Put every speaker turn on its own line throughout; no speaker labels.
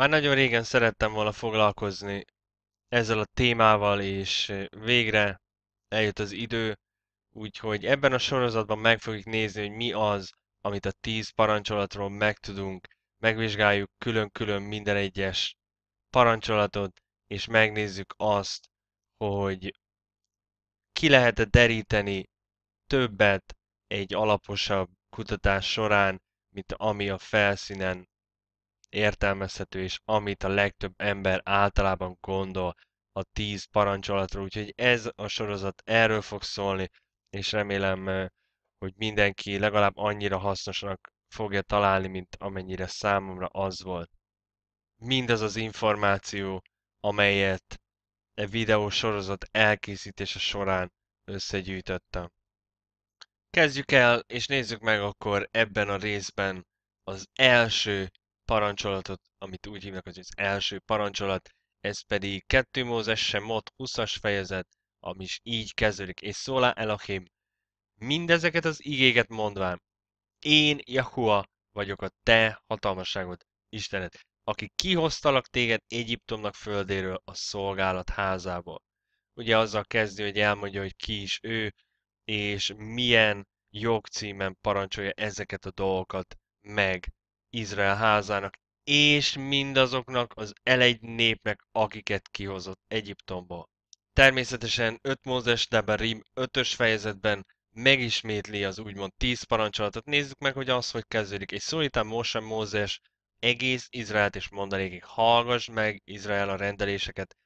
Már nagyon régen szerettem volna foglalkozni ezzel a témával, és végre eljött az idő, úgyhogy ebben a sorozatban meg fogjuk nézni, hogy mi az, amit a 10 parancsolatról megtudunk, megvizsgáljuk külön-külön minden egyes parancsolatot, és megnézzük azt, hogy ki lehet -e deríteni többet egy alaposabb kutatás során, mint ami a felszínen értelmezhető, és amit a legtöbb ember általában gondol a 10 parancsolatról. Úgyhogy ez a sorozat erről fog szólni, és remélem, hogy mindenki legalább annyira hasznosnak fogja találni, mint amennyire számomra az volt. Mindaz az információ, amelyet e videó sorozat elkészítése során összegyűjtöttem. Kezdjük el, és nézzük meg akkor ebben a részben az első parancsolatot, amit úgy hívnak, hogy az első parancsolat, ez pedig 2 Mózes ott 20-as fejezet, ami is így kezdődik, és szólá Elohim, mindezeket az igéket mondván, én Jahua vagyok a te hatalmasságod, Istened, aki kihoztalak téged Egyiptomnak földéről a szolgálat házából. Ugye azzal kezdő, hogy elmondja, hogy ki is ő, és milyen jogcímen parancsolja ezeket a dolgokat meg Izrael házának, és mindazoknak az elegy népek, akiket kihozott Egyiptomból. Természetesen 5 Mózes Deberim 5-ös fejezetben megismétli az úgymond 10 parancsolatot. Nézzük meg, hogy az, hogy kezdődik. És szólítám Mosem Mózes egész Izraelt és mondanékig, hallgass meg Izrael a rendeléseket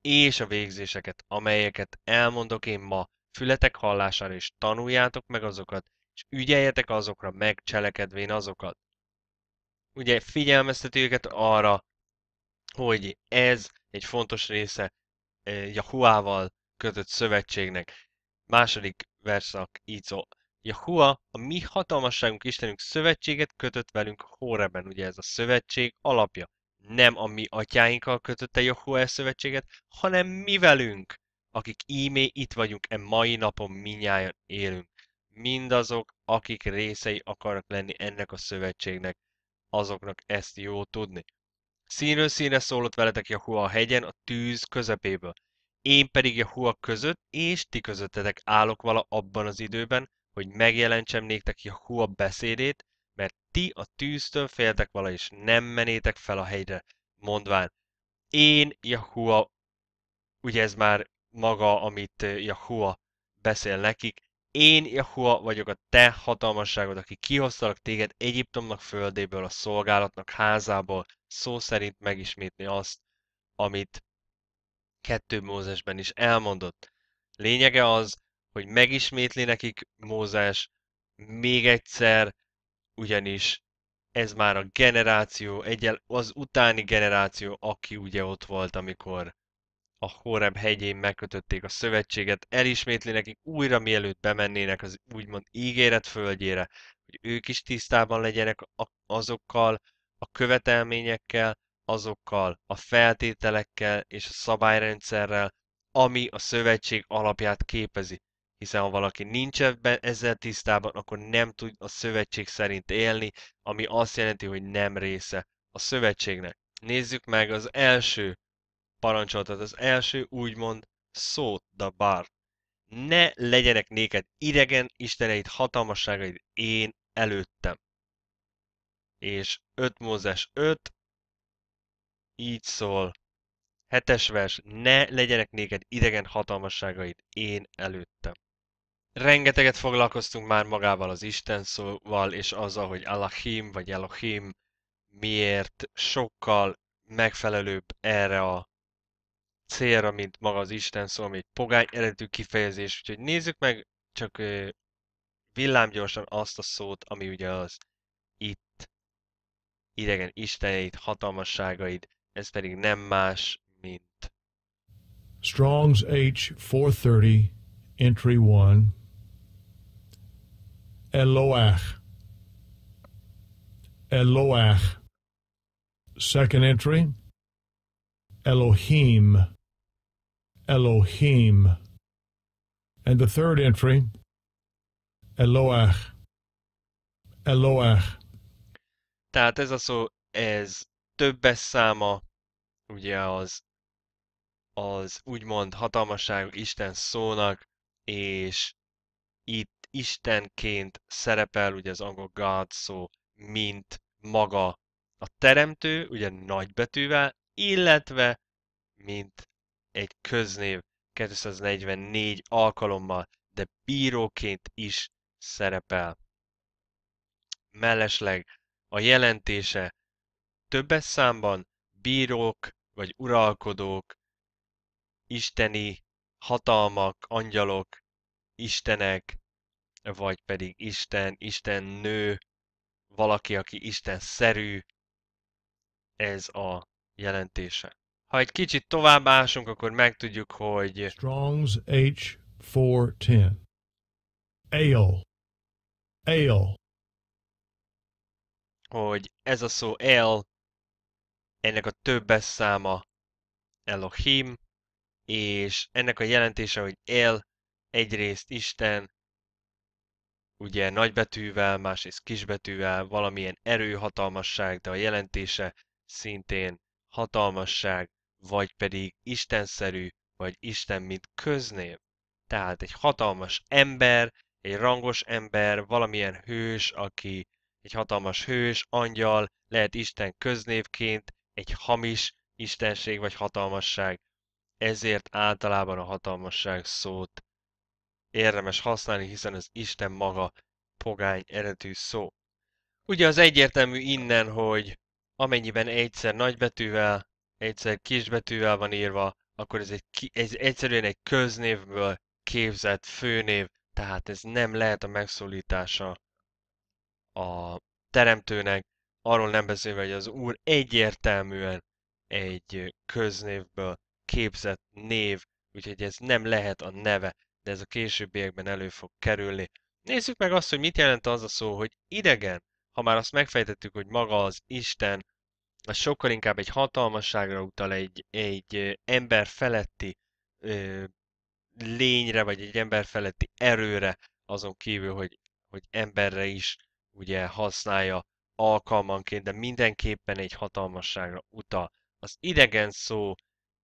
és a végzéseket, amelyeket elmondok én ma, fületek hallására, és tanuljátok meg azokat, és ügyeljetek azokra, megcselekedvén azokat ugye figyelmezteti őket arra, hogy ez egy fontos része egy a Huával kötött szövetségnek. Második verszak, így szól. Jahua, a mi hatalmasságunk Istenünk szövetséget kötött velünk Hóreben, ugye ez a szövetség alapja. Nem a mi atyáinkkal kötötte Jahua e szövetséget, hanem mi velünk, akik ímé itt vagyunk, e mai napon minnyáján élünk. Mindazok, akik részei akarnak lenni ennek a szövetségnek azoknak ezt jó tudni. Színről színre szólott veletek Jahua a hegyen, a tűz közepéből. Én pedig Jahua között és ti közöttetek állok vala abban az időben, hogy megjelentsem néktek Jahua beszédét, mert ti a tűztől féltek vala, és nem menétek fel a hegyre, mondván. Én Jahua, ugye ez már maga, amit Jahua beszél nekik, én Jahua vagyok a te hatalmasságod, aki kihoztalak téged Egyiptomnak földéből, a szolgálatnak házából, szó szerint megismétni azt, amit kettő Mózesben is elmondott. Lényege az, hogy megismétli nekik Mózes még egyszer, ugyanis ez már a generáció, egyel az utáni generáció, aki ugye ott volt, amikor a Horeb hegyén megkötötték a szövetséget, elismétli nekik újra mielőtt bemennének az úgymond ígéret földjére, hogy ők is tisztában legyenek azokkal a követelményekkel, azokkal a feltételekkel és a szabályrendszerrel, ami a szövetség alapját képezi. Hiszen ha valaki nincs ebben ezzel tisztában, akkor nem tud a szövetség szerint élni, ami azt jelenti, hogy nem része a szövetségnek. Nézzük meg az első parancsol, tehát az első úgymond szót da bar. Ne legyenek néked idegen isteneid, hatalmasságaid én előttem. És 5 Mózes 5, így szól, hetes vers, ne legyenek néked idegen hatalmasságaid én előttem. Rengeteget foglalkoztunk már magával az Isten szóval, és azzal, hogy Allahim vagy Elohim miért sokkal megfelelőbb erre a célra, mint maga az Isten szó, ami egy pogány eredetű kifejezés. Úgyhogy nézzük meg csak villámgyorsan azt a szót, ami ugye az itt idegen isteneid, hatalmasságaid, ez pedig nem más, mint Strong's H 430, entry 1, Eloach. Eloach. Second entry, Elohim. Elohim. And the third entry, Eloach. Eloach. Tehát ez a szó, ez többes száma, ugye az, az úgymond hatalmasság Isten szónak, és itt Istenként szerepel ugye az angol God szó, mint maga a teremtő, ugye nagybetűvel, illetve mint egy köznév 244 alkalommal, de bíróként is szerepel. Mellesleg a jelentése többes számban bírók vagy uralkodók, isteni hatalmak, angyalok, istenek, vagy pedig Isten, Isten nő, valaki, aki Isten szerű, ez a jelentése. Ha egy kicsit tovább ásunk, akkor megtudjuk, hogy... Strong's H410. Ale. Ale. Hogy ez a szó L, ennek a többes száma Elohim, és ennek a jelentése, hogy el, egyrészt Isten, ugye nagybetűvel, másrészt kisbetűvel, valamilyen erőhatalmasság, de a jelentése szintén hatalmasság, vagy pedig istenszerű, vagy Isten, mint köznév. Tehát egy hatalmas ember, egy rangos ember, valamilyen hős, aki egy hatalmas hős, angyal, lehet Isten köznévként, egy hamis istenség vagy hatalmasság. Ezért általában a hatalmasság szót érdemes használni, hiszen az Isten maga pogány eredetű szó. Ugye az egyértelmű innen, hogy amennyiben egyszer nagybetűvel, egyszer kisbetűvel van írva, akkor ez, egy, ez egyszerűen egy köznévből képzett főnév, tehát ez nem lehet a megszólítása a teremtőnek, arról nem beszélve, hogy az Úr egyértelműen egy köznévből képzett név, úgyhogy ez nem lehet a neve, de ez a későbbiekben elő fog kerülni. Nézzük meg azt, hogy mit jelent az a szó, hogy idegen. Ha már azt megfejtettük, hogy maga az Isten az sokkal inkább egy hatalmasságra utal, egy, egy ember feletti ö, lényre, vagy egy ember feletti erőre, azon kívül, hogy, hogy emberre is ugye használja alkalmanként, de mindenképpen egy hatalmasságra utal. Az idegen szó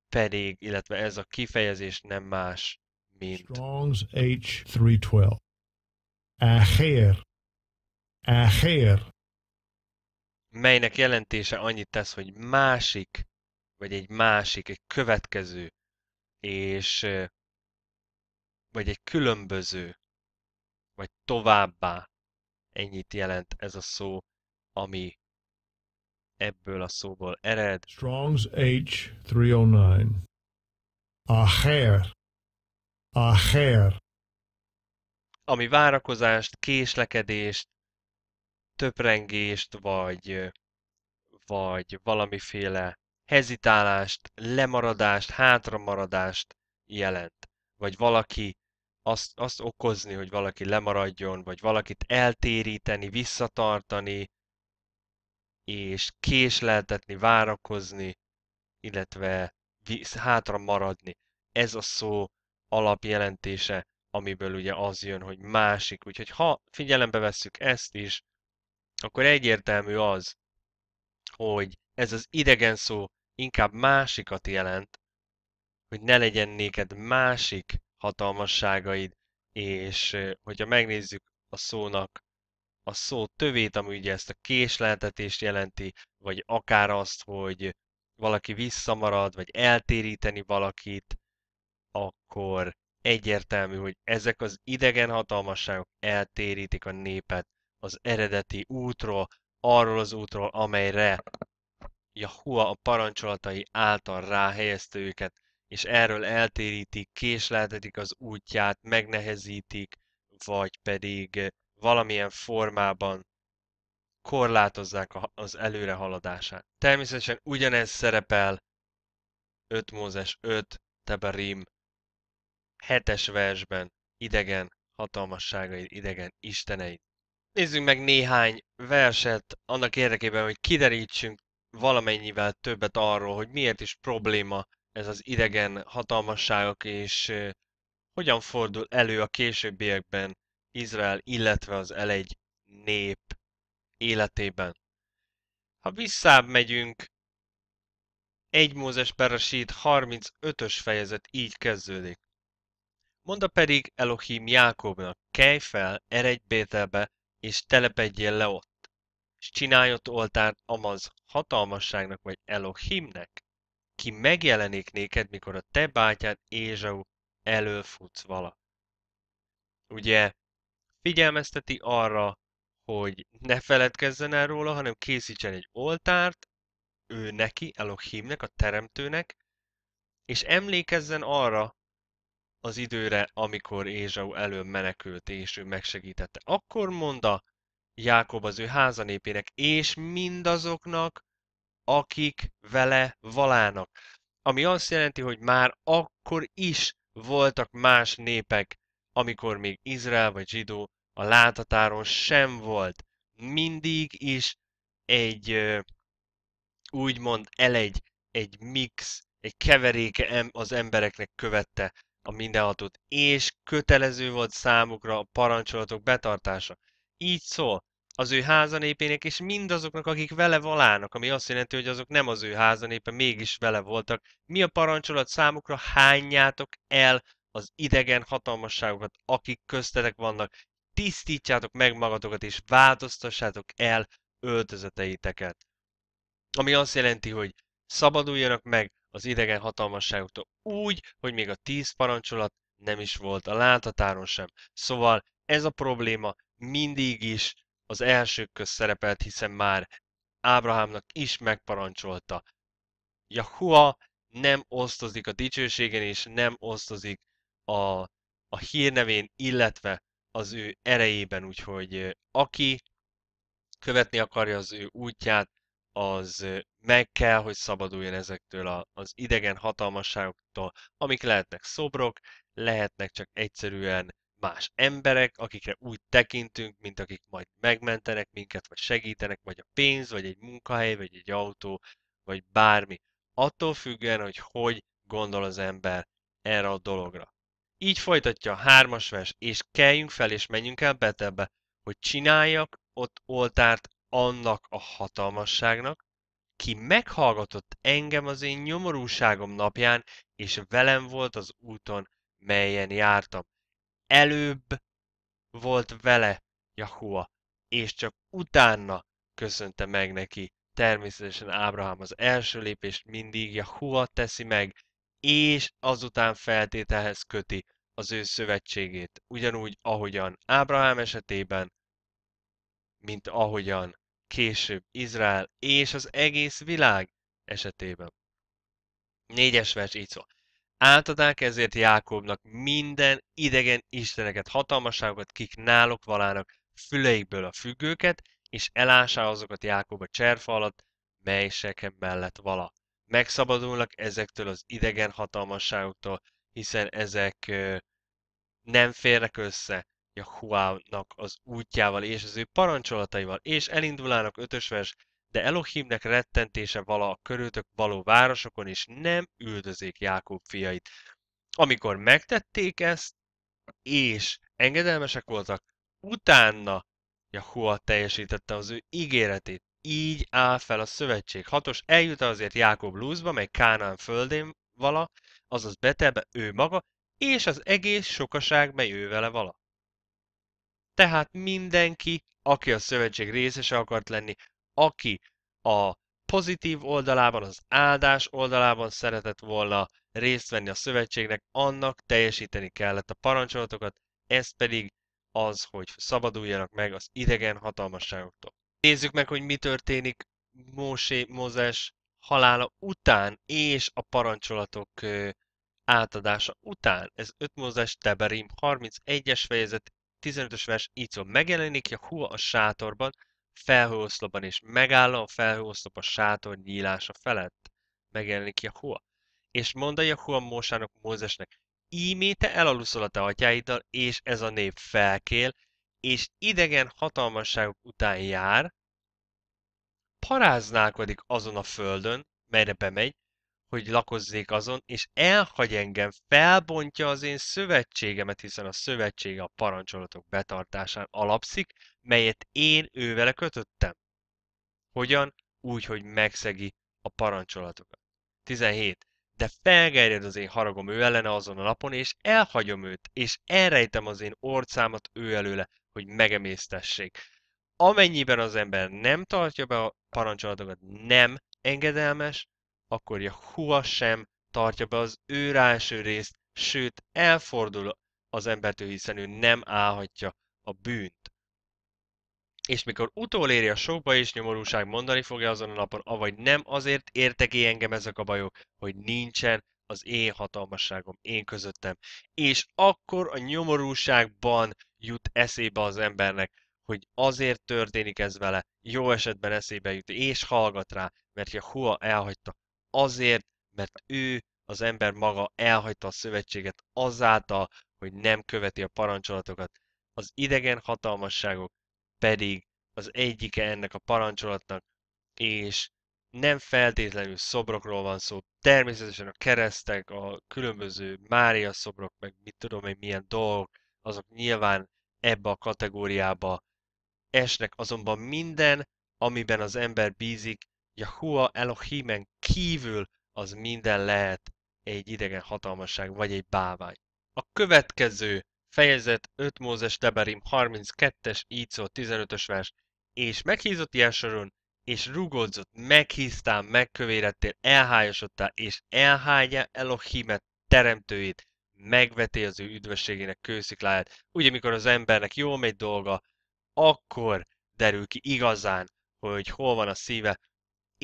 pedig, illetve ez a kifejezés nem más, mint... Strong's H312. Aher. Aher melynek jelentése annyit tesz, hogy másik, vagy egy másik, egy következő, és vagy egy különböző, vagy továbbá, ennyit jelent ez a szó, ami ebből a szóból ered. Strong's H 309. Aher. Aher. Ami várakozást, késlekedést, töprengést, vagy, vagy valamiféle hezitálást, lemaradást, hátramaradást jelent. Vagy valaki azt, azt okozni, hogy valaki lemaradjon, vagy valakit eltéríteni, visszatartani, és késleltetni, várakozni, illetve visz, hátra maradni. Ez a szó alapjelentése, amiből ugye az jön, hogy másik. Úgyhogy ha figyelembe vesszük ezt is, akkor egyértelmű az, hogy ez az idegen szó inkább másikat jelent, hogy ne legyen néked másik hatalmasságaid, és hogyha megnézzük a szónak a szó tövét, ami ugye ezt a késleltetést jelenti, vagy akár azt, hogy valaki visszamarad, vagy eltéríteni valakit, akkor egyértelmű, hogy ezek az idegen hatalmasságok eltérítik a népet az eredeti útról, arról az útról, amelyre Jahua a parancsolatai által ráhelyezte őket, és erről eltérítik, késleltetik az útját, megnehezítik, vagy pedig valamilyen formában korlátozzák az előre haladását. Természetesen ugyanez szerepel 5 Mózes 5 Teberim 7-es versben idegen hatalmasságaid, idegen isteneid nézzünk meg néhány verset annak érdekében, hogy kiderítsünk valamennyivel többet arról, hogy miért is probléma ez az idegen hatalmasságok, és hogyan fordul elő a későbbiekben Izrael, illetve az elegy nép életében. Ha visszább megyünk, 1 Mózes Perasít 35-ös fejezet így kezdődik. Monda pedig Elohim Jákobnak, kelj fel, eredj Bételbe, és telepedjél le ott, és csinálj ott oltárt Amaz hatalmasságnak vagy Elohimnek, ki megjelenik néked, mikor a te bátyád Ézsau elől futsz vala. Ugye figyelmezteti arra, hogy ne feledkezzen el róla, hanem készítsen egy oltárt, ő neki, Elohimnek, a teremtőnek, és emlékezzen arra, az időre, amikor Ézsau elől menekült, és ő megsegítette. Akkor mondta Jákob az ő házanépének, és mindazoknak, akik vele valának. Ami azt jelenti, hogy már akkor is voltak más népek, amikor még Izrael vagy zsidó a látatáron sem volt. Mindig is egy úgymond elegy, egy mix, egy keveréke az embereknek követte a mindenhatót, és kötelező volt számukra a parancsolatok betartása. Így szól az ő házanépének és mindazoknak, akik vele valának, ami azt jelenti, hogy azok nem az ő házanépe, mégis vele voltak. Mi a parancsolat számukra? Hányjátok el az idegen hatalmasságokat, akik köztetek vannak. Tisztítsátok meg magatokat, és változtassátok el öltözeteiteket. Ami azt jelenti, hogy szabaduljanak meg az idegen hatalmasságoktól úgy, hogy még a tíz parancsolat nem is volt a láthatáron sem. Szóval ez a probléma mindig is az elsők köz szerepelt, hiszen már Ábrahámnak is megparancsolta. Jahua nem osztozik a dicsőségen, és nem osztozik a, a hírnevén, illetve az ő erejében, úgyhogy aki követni akarja az ő útját, az meg kell, hogy szabaduljon ezektől a, az idegen hatalmasságoktól, amik lehetnek szobrok, lehetnek csak egyszerűen más emberek, akikre úgy tekintünk, mint akik majd megmentenek minket, vagy segítenek, vagy a pénz, vagy egy munkahely, vagy egy autó, vagy bármi. Attól függően, hogy hogy gondol az ember erre a dologra. Így folytatja a hármas vers, és keljünk fel és menjünk el Betelbe, hogy csináljak ott oltárt annak a hatalmasságnak, ki meghallgatott engem az én nyomorúságom napján, és velem volt az úton, melyen jártam. Előbb volt vele Jahua, és csak utána köszönte meg neki. Természetesen Ábrahám az első lépést mindig Jahua teszi meg, és azután feltételhez köti az ő szövetségét, ugyanúgy ahogyan Ábrahám esetében, mint ahogyan később Izrael és az egész világ esetében. Négyes vers így szól. Átadák ezért Jákobnak minden idegen isteneket, hatalmaságokat, kik náluk valának füleikből a függőket, és elássá azokat Jákob a cserfa alatt, mely sekem mellett vala. Megszabadulnak ezektől az idegen hatalmasságoktól, hiszen ezek nem férnek össze. Jahuának az útjával és az ő parancsolataival, és elindulának vers, de Elohimnek rettentése vala a körültök való városokon, és nem üldözik Jákob fiait. Amikor megtették ezt, és engedelmesek voltak, utána Jahua teljesítette az ő ígéretét. Így áll fel a szövetség. Hatos eljut azért Jákob Lúzba, mely Kánán földén vala, azaz Betebe ő maga, és az egész sokaság, mely ő vele vala. Tehát mindenki, aki a szövetség részese akart lenni, aki a pozitív oldalában, az áldás oldalában szeretett volna részt venni a szövetségnek, annak teljesíteni kellett a parancsolatokat, ez pedig az, hogy szabaduljanak meg az idegen hatalmasságoktól. Nézzük meg, hogy mi történik Mósé Mózes halála után és a parancsolatok átadása után. Ez 5 Mózes Teberim 31-es fejezet 15-ös vers így szól, megjelenik Jahua a sátorban, felhőoszlopban, és megáll a felhőoszlop a sátor nyílása felett. Megjelenik Jahua. És mondta Jahua Mósának Mózesnek, ímé te elaluszol a te atyáiddal, és ez a nép felkél, és idegen hatalmasságok után jár, paráználkodik azon a földön, melyre bemegy, hogy lakozzék azon, és elhagy engem, felbontja az én szövetségemet, hiszen a szövetsége a parancsolatok betartásán alapszik, melyet én ővele kötöttem. Hogyan? Úgy, hogy megszegi a parancsolatokat. 17. De felgerjed az én haragom ő ellene azon a napon, és elhagyom őt, és elrejtem az én orcámat ő előle, hogy megemésztessék. Amennyiben az ember nem tartja be a parancsolatokat, nem engedelmes, akkor Jahua sem tartja be az ő első részt, sőt elfordul az embertől, hiszen ő nem állhatja a bűnt. És mikor utoléri a sokba és nyomorúság, mondani fogja azon a napon, avagy nem azért értek engem ezek a bajok, hogy nincsen az én hatalmasságom, én közöttem. És akkor a nyomorúságban jut eszébe az embernek, hogy azért történik ez vele, jó esetben eszébe jut, és hallgat rá, mert Jahua elhagyta azért, mert ő, az ember maga elhagyta a szövetséget azáltal, hogy nem követi a parancsolatokat. Az idegen hatalmasságok pedig az egyike ennek a parancsolatnak, és nem feltétlenül szobrokról van szó, természetesen a keresztek, a különböző Mária szobrok, meg mit tudom én milyen dolgok, azok nyilván ebbe a kategóriába esnek, azonban minden, amiben az ember bízik, Yahua Elohimen kívül az minden lehet egy idegen hatalmasság vagy egy bávány. A következő fejezet 5 Mózes Deberim 32-es, így szól 15-ös vers. És meghízott Jásoron, és rugódzott, meghíztál, megkövérettél, elhályosodtál, és elhányja Elohimet teremtőit megveti az ő üdvösségének kőszikláját. Ugye, mikor az embernek jól megy dolga, akkor derül ki igazán, hogy hol van a szíve,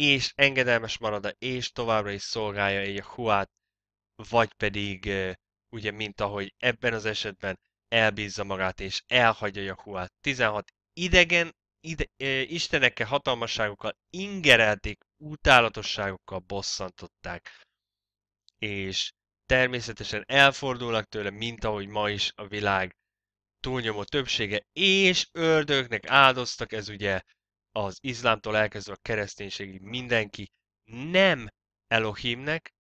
és engedelmes marad és továbbra is szolgálja egy a huát, vagy pedig ugye, mint ahogy ebben az esetben elbízza magát és elhagyja a huát. 16. Idegen ide, e, istenekkel, hatalmasságokkal ingerelték, utálatosságokkal bosszantották. És természetesen elfordulnak tőle, mint ahogy ma is a világ túlnyomó többsége, és ördögnek áldoztak, ez ugye az izlámtól elkezdve a kereszténységig mindenki nem Elohimnek,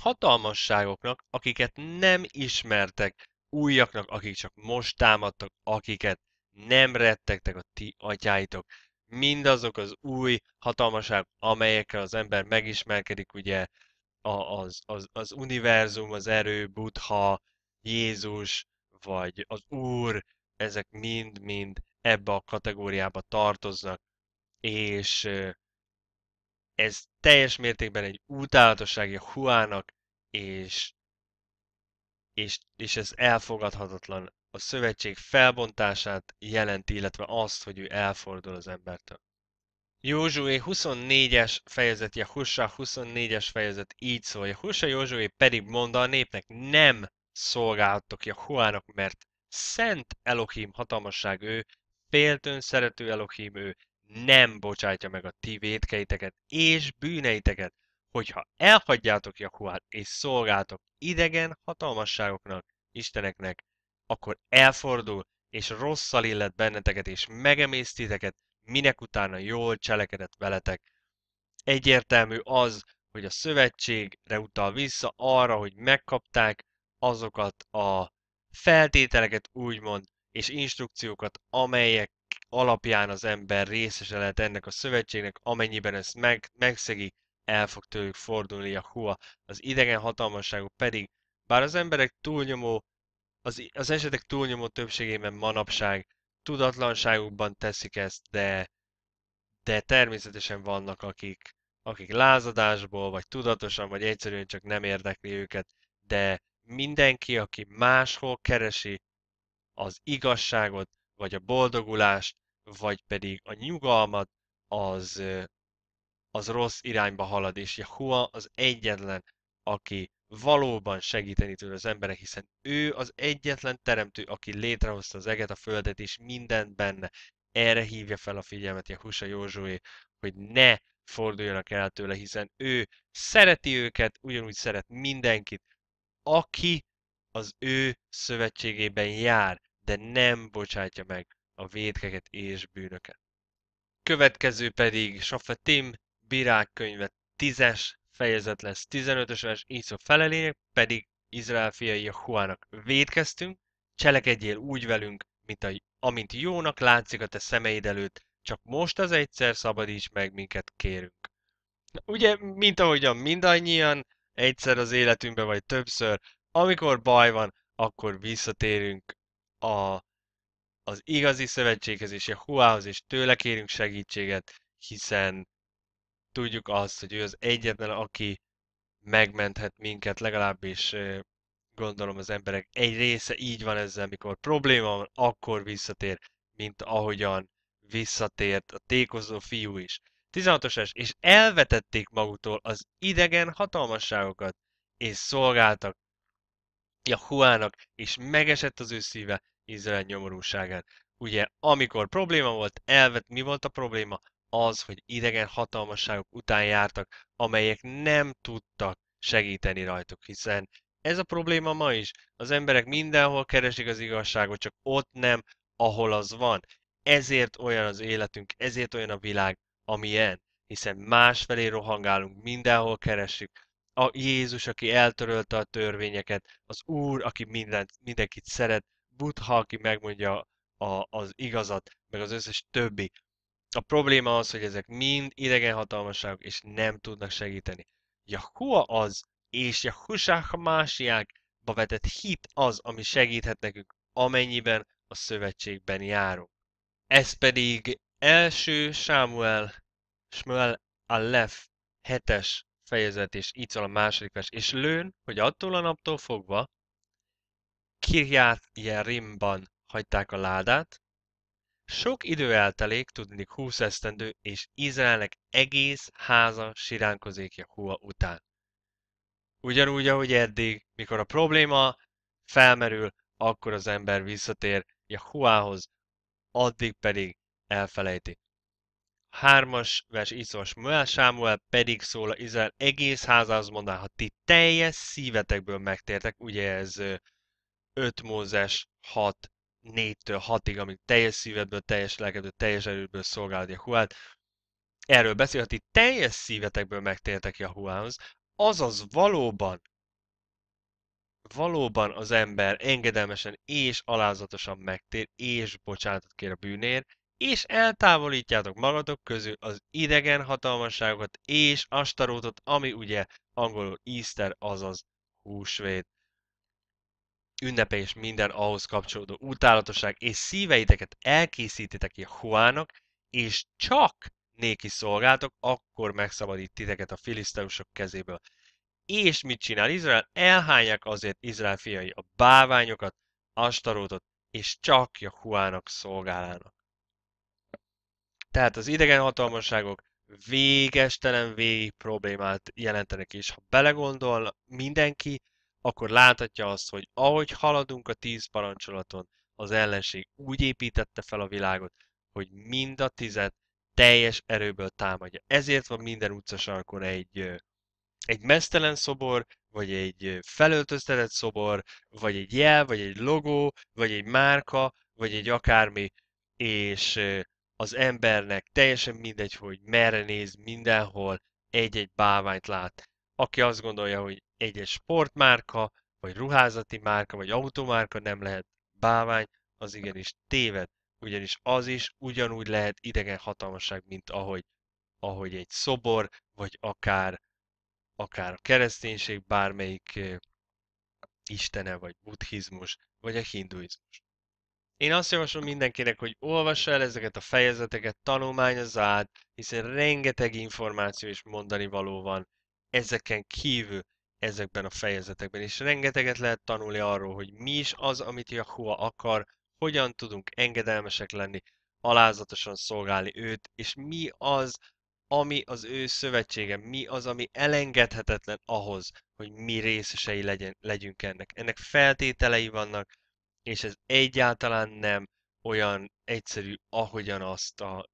hatalmasságoknak, akiket nem ismertek, újaknak, akik csak most támadtak, akiket nem rettegtek a ti atyáitok. Mindazok az új hatalmaság, amelyekkel az ember megismerkedik, ugye az, az, az univerzum, az erő, Buddha, Jézus, vagy az Úr, ezek mind-mind ebbe a kategóriába tartoznak, és ez teljes mértékben egy utálatosságja Huának, és, és, és ez elfogadhatatlan. A szövetség felbontását jelenti, illetve azt, hogy ő elfordul az embertől. Józsué 24-es fejezet, Jahussa 24-es fejezet így szól, Jahussa Józsué pedig mondta a népnek, nem szolgáltok huának, mert szent Elohim hatalmasság ő, féltőn szerető Elohim ő nem bocsátja meg a ti vétkeiteket és bűneiteket, hogyha elhagyjátok Jakuát és szolgáltok idegen hatalmasságoknak, isteneknek, akkor elfordul és rosszal illet benneteket és megemésztiteket, minek utána jól cselekedett veletek. Egyértelmű az, hogy a szövetségre utal vissza arra, hogy megkapták azokat a feltételeket úgymond, és instrukciókat, amelyek alapján az ember részese lehet ennek a szövetségnek, amennyiben ezt meg, megszegi, el fog tőlük fordulni a hua. Az idegen hatalmasságú pedig, bár az emberek túlnyomó, az, az esetek túlnyomó többségében manapság tudatlanságukban teszik ezt, de, de természetesen vannak, akik, akik lázadásból, vagy tudatosan, vagy egyszerűen csak nem érdekli őket, de mindenki, aki máshol keresi az igazságot, vagy a boldogulást, vagy pedig a nyugalmat, az, az rossz irányba halad, és Jahua az egyetlen, aki valóban segíteni tud az emberek, hiszen ő az egyetlen teremtő, aki létrehozta az eget, a földet, és mindent benne. Erre hívja fel a figyelmet Jahusa Józsué, hogy ne forduljanak el tőle, hiszen ő szereti őket, ugyanúgy szeret mindenkit, aki az ő szövetségében jár, de nem bocsátja meg a védkeket és bűnöket. Következő pedig Safetim, Birák könyve 10-es fejezet lesz, 15-ös vers, így szó felelények, pedig Izrael fiai Huának védkeztünk, cselekedjél úgy velünk, mint a, amint jónak látszik a te szemeid előtt, csak most az egyszer szabadíts meg minket, kérünk. Ugye, mint ahogyan mindannyian, egyszer az életünkben vagy többször amikor baj van, akkor visszatérünk a, az igazi szövetséghez és Huához, és tőle kérünk segítséget, hiszen tudjuk azt, hogy ő az egyetlen, aki megmenthet minket, legalábbis gondolom az emberek egy része így van ezzel, mikor probléma van, akkor visszatér, mint ahogyan visszatért a tékozó fiú is. 16 és elvetették maguktól az idegen hatalmasságokat, és szolgáltak Jahuának, és megesett az ő szíve Izrael nyomorúságán. Ugye, amikor probléma volt, elvet mi volt a probléma? Az, hogy idegen hatalmasságok után jártak, amelyek nem tudtak segíteni rajtuk, hiszen ez a probléma ma is. Az emberek mindenhol keresik az igazságot, csak ott nem, ahol az van. Ezért olyan az életünk, ezért olyan a világ, amilyen. Hiszen másfelé rohangálunk, mindenhol keresik a Jézus, aki eltörölte a törvényeket, az Úr, aki mindent, mindenkit szeret, Buddha, aki megmondja a, az igazat, meg az összes többi. A probléma az, hogy ezek mind idegen hatalmaságok, és nem tudnak segíteni. Jahua az, és Jahusák másiákba vetett hit az, ami segíthet nekünk, amennyiben a szövetségben járunk. Ez pedig első Sámuel, Smuel Aleph 7-es fejezet, és itt szól a második vers, és lőn, hogy attól a naptól fogva Kirját Jerimban hagyták a ládát, sok idő eltelék, tudnék húsz esztendő, és Izraelnek egész háza siránkozik Jehova után. Ugyanúgy, ahogy eddig, mikor a probléma felmerül, akkor az ember visszatér Jehovához, addig pedig elfelejti hármas vers Iszos Möel Sámuel pedig szól Izrael egész házához mondaná, ha ti teljes szívetekből megtértek, ugye ez 5 Mózes 6, 4-től 6-ig, amíg teljes szívedből, teljes lelkedből, teljes erőből szolgálod Jahuát. Erről beszél, ha ti teljes szívetekből megtértek Jahuához, azaz valóban valóban az ember engedelmesen és alázatosan megtér, és bocsánatot kér a bűnért, és eltávolítjátok magatok közül az idegen hatalmasságokat és astarótot, ami ugye angolul Easter, azaz húsvét. Ünnepe és minden ahhoz kapcsolódó utálatosság, és szíveiteket elkészítitek Huának, és csak néki szolgáltok, akkor megszabadít titeket a filiszteusok kezéből. És mit csinál Izrael? Elhányják azért Izrael fiai a báványokat, astarótot, és csak a Huának szolgálának. Tehát az idegen hatalmaságok végestelen végig problémát jelentenek, és ha belegondol mindenki, akkor láthatja azt, hogy ahogy haladunk a tíz parancsolaton, az ellenség úgy építette fel a világot, hogy mind a tizet teljes erőből támadja. Ezért van minden utcasarkon egy, egy mesztelen szobor, vagy egy felöltöztetett szobor, vagy egy jel, vagy egy logó, vagy egy márka, vagy egy akármi, és az embernek teljesen mindegy, hogy merre néz, mindenhol egy-egy báványt lát. Aki azt gondolja, hogy egy-egy sportmárka, vagy ruházati márka, vagy automárka nem lehet bávány, az igenis téved, ugyanis az is ugyanúgy lehet idegen hatalmaság, mint ahogy, ahogy egy szobor, vagy akár, akár a kereszténység bármelyik istene, vagy buddhizmus, vagy a hinduizmus. Én azt javaslom mindenkinek, hogy olvassa el ezeket a fejezeteket, tanulmányozza át, hiszen rengeteg információ is mondani való van ezeken kívül ezekben a fejezetekben, és rengeteget lehet tanulni arról, hogy mi is az, amit Jahua akar, hogyan tudunk engedelmesek lenni, alázatosan szolgálni őt, és mi az, ami az ő szövetsége, mi az, ami elengedhetetlen ahhoz, hogy mi részesei legyen, legyünk ennek. Ennek feltételei vannak, és ez egyáltalán nem olyan egyszerű, ahogyan azt a,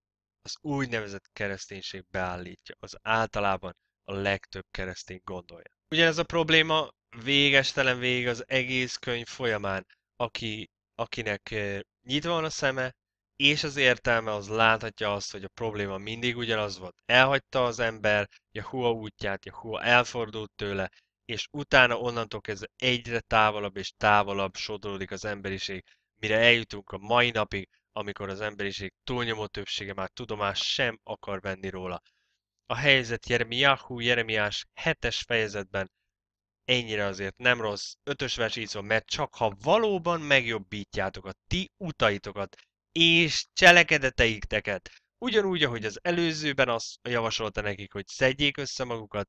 az úgynevezett kereszténység beállítja, az általában a legtöbb keresztény gondolja. Ugyanez a probléma végestelen végig az egész könyv folyamán, aki, akinek nyitva van a szeme, és az értelme az láthatja azt, hogy a probléma mindig ugyanaz volt. Elhagyta az ember Jahua útját, Jahua elfordult tőle, és utána onnantól kezdve egyre távolabb és távolabb sodródik az emberiség, mire eljutunk a mai napig, amikor az emberiség túlnyomó többsége már tudomást sem akar venni róla. A helyzet Jeremiahu Jeremiás 7-es fejezetben ennyire azért nem rossz, ötös vers így szó, mert csak ha valóban megjobbítjátok a ti utaitokat és cselekedeteiteket, ugyanúgy, ahogy az előzőben azt javasolta nekik, hogy szedjék össze magukat,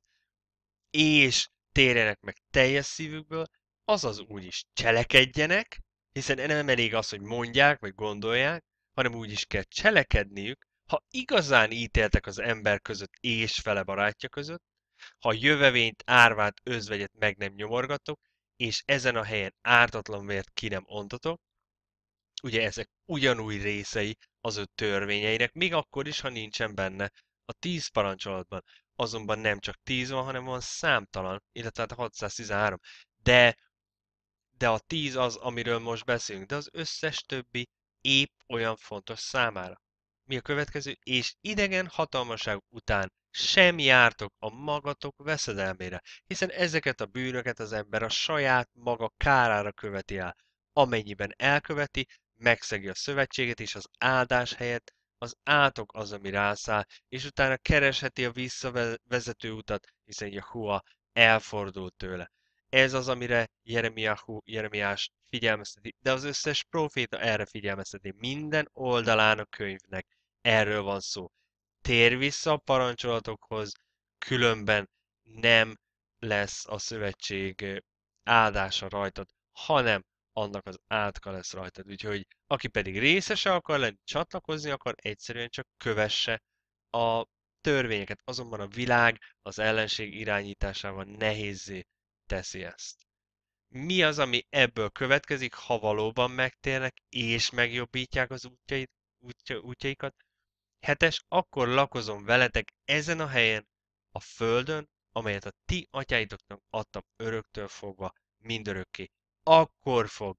és térjenek meg teljes szívükből, azaz úgy is cselekedjenek, hiszen nem elég az, hogy mondják vagy gondolják, hanem úgy is kell cselekedniük, ha igazán ítéltek az ember között és fele barátja között, ha a jövevényt, árvát, özvegyet meg nem nyomorgatok, és ezen a helyen ártatlan vért ki nem ontatok, ugye ezek ugyanúgy részei az ő törvényeinek, még akkor is, ha nincsen benne a tíz parancsolatban azonban nem csak 10 van, hanem van számtalan, illetve 613. Hát de, de a 10 az, amiről most beszélünk, de az összes többi épp olyan fontos számára. Mi a következő? És idegen hatalmaság után sem jártok a magatok veszedelmére, hiszen ezeket a bűnöket az ember a saját maga kárára követi el. Amennyiben elköveti, megszegi a szövetséget, és az áldás helyett az átok az, ami rászáll, és utána keresheti a visszavezető utat, hiszen Jahua elfordult tőle. Ez az, amire Jeremiahu, Jeremiás figyelmezteti, de az összes proféta erre figyelmezteti. Minden oldalán a könyvnek erről van szó. Tér vissza a parancsolatokhoz, különben nem lesz a szövetség áldása rajtad, hanem annak az átka lesz rajtad. Úgyhogy aki pedig részese akar lenni, csatlakozni akar, egyszerűen csak kövesse a törvényeket. Azonban a világ az ellenség irányításával nehézé teszi ezt. Mi az, ami ebből következik, ha valóban megtérnek és megjobbítják az útjait, útja, útjaikat? Hetes, akkor lakozom veletek ezen a helyen, a földön, amelyet a ti atyáitoknak adtam öröktől fogva mindörökké akkor fog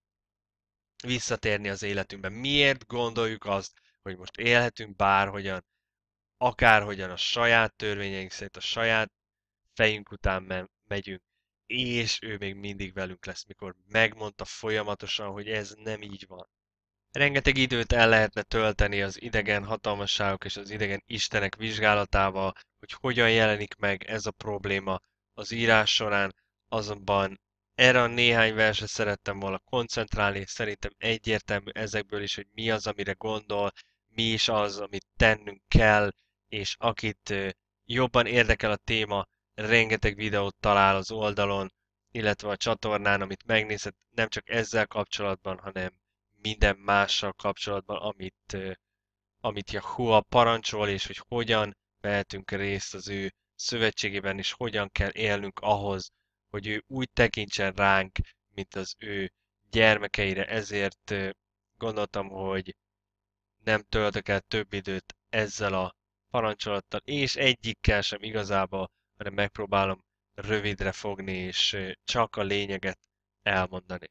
visszatérni az életünkbe. Miért gondoljuk azt, hogy most élhetünk bárhogyan, akárhogyan a saját törvényeink szerint, a saját fejünk után megyünk, és ő még mindig velünk lesz, mikor megmondta folyamatosan, hogy ez nem így van. Rengeteg időt el lehetne tölteni az idegen hatalmasságok és az idegen istenek vizsgálatával, hogy hogyan jelenik meg ez a probléma az írás során, azonban erre a néhány versre szerettem volna koncentrálni, szerintem egyértelmű ezekből is, hogy mi az, amire gondol, mi is az, amit tennünk kell, és akit jobban érdekel a téma, rengeteg videót talál az oldalon, illetve a csatornán, amit megnézhet nem csak ezzel kapcsolatban, hanem minden mással kapcsolatban, amit, amit Yahoo parancsol, és hogy hogyan vehetünk részt az ő szövetségében, és hogyan kell élnünk ahhoz, hogy ő úgy tekintsen ránk, mint az ő gyermekeire, ezért gondoltam, hogy nem töltök el több időt ezzel a parancsolattal, és egyikkel sem igazából, hanem megpróbálom rövidre fogni, és csak a lényeget elmondani.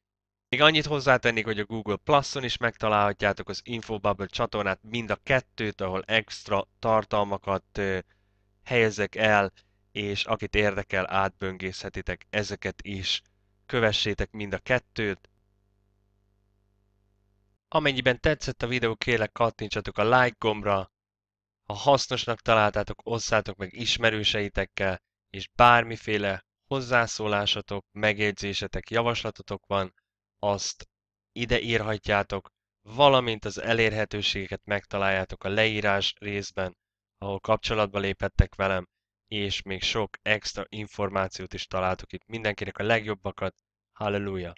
Még annyit hozzátennék, hogy a Google Plus-on is megtalálhatjátok az Infobubble csatornát, mind a kettőt, ahol extra tartalmakat helyezek el, és akit érdekel, átböngészhetitek ezeket is. Kövessétek mind a kettőt. Amennyiben tetszett a videó, kérlek kattintsatok a like gombra, ha hasznosnak találtátok, osszátok meg ismerőseitekkel, és bármiféle hozzászólásatok, megjegyzésetek, javaslatotok van, azt ide írhatjátok, valamint az elérhetőségeket megtaláljátok a leírás részben, ahol kapcsolatba léphettek velem, és még sok extra információt is találtok itt. Mindenkinek a legjobbakat, halleluja!